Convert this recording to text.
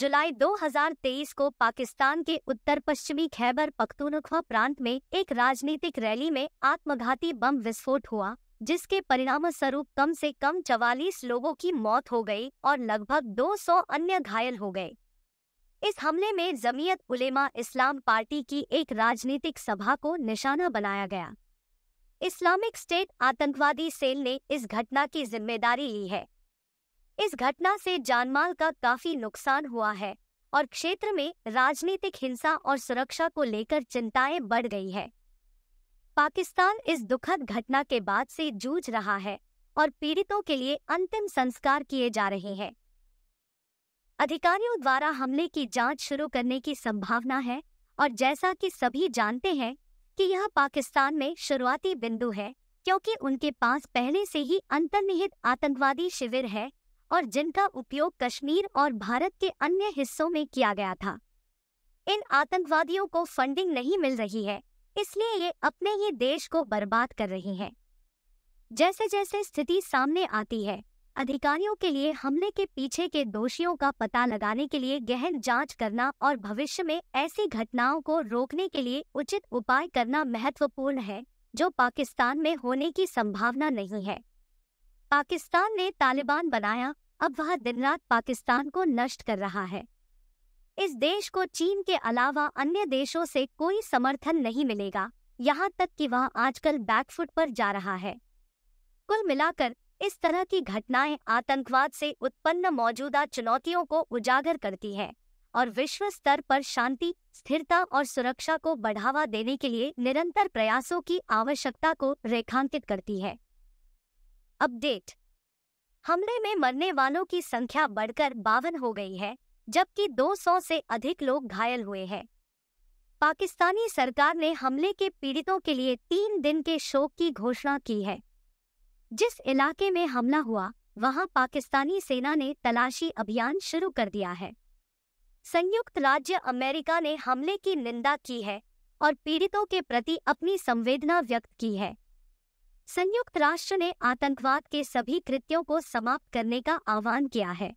जुलाई 2023 को पाकिस्तान के उत्तर पश्चिमी खैबर पख्तूनख्वा प्रांत में एक राजनीतिक रैली में आत्मघाती बम विस्फोट हुआ जिसके परिणाम स्वरूप कम से कम 44 लोगों की मौत हो गई और लगभग 200 अन्य घायल हो गए इस हमले में जमीयत उलेमा इस्लाम पार्टी की एक राजनीतिक सभा को निशाना बनाया गया इस्लामिक स्टेट आतंकवादी सेल ने इस घटना की जिम्मेदारी ली है इस घटना से जानमाल का काफी नुकसान हुआ है और क्षेत्र में राजनीतिक हिंसा और सुरक्षा को लेकर चिंताएं बढ़ गई है पाकिस्तान इस दुखद घटना के बाद से जूझ रहा है और पीड़ितों के लिए अंतिम संस्कार किए जा रहे हैं अधिकारियों द्वारा हमले की जांच शुरू करने की संभावना है और जैसा कि सभी जानते हैं कि यह पाकिस्तान में शुरुआती बिंदु है क्योंकि उनके पास पहले से ही अंतर्निहित आतंकवादी शिविर है और जिनका उपयोग कश्मीर और भारत के अन्य हिस्सों में किया गया था इन आतंकवादियों को फंडिंग नहीं मिल रही है इसलिए ये अपने ही देश को बर्बाद कर रही हैं जैसे जैसे स्थिति सामने आती है अधिकारियों के लिए हमले के पीछे के दोषियों का पता लगाने के लिए गहन जांच करना और भविष्य में ऐसी घटनाओं को रोकने के लिए उचित उपाय करना महत्वपूर्ण है जो पाकिस्तान में होने की संभावना नहीं है पाकिस्तान ने तालिबान बनाया अब वह दिन रात पाकिस्तान को नष्ट कर रहा है इस देश को चीन के अलावा अन्य देशों से कोई समर्थन नहीं मिलेगा यहाँ तक कि वह आजकल बैकफुट पर जा रहा है कुल मिलाकर इस तरह की घटनाएं आतंकवाद से उत्पन्न मौजूदा चुनौतियों को उजागर करती है और विश्व स्तर पर शांति स्थिरता और सुरक्षा को बढ़ावा देने के लिए निरंतर प्रयासों की आवश्यकता को रेखांकित करती है अपडेट हमले में मरने वालों की संख्या बढ़कर बावन हो गई है जबकि 200 से अधिक लोग घायल हुए हैं पाकिस्तानी सरकार ने हमले के पीड़ितों के लिए तीन दिन के शोक की घोषणा की है जिस इलाके में हमला हुआ वहां पाकिस्तानी सेना ने तलाशी अभियान शुरू कर दिया है संयुक्त राज्य अमेरिका ने हमले की निंदा की है और पीड़ितों के प्रति अपनी संवेदना व्यक्त की है संयुक्त राष्ट्र ने आतंकवाद के सभी कृत्यों को समाप्त करने का आह्वान किया है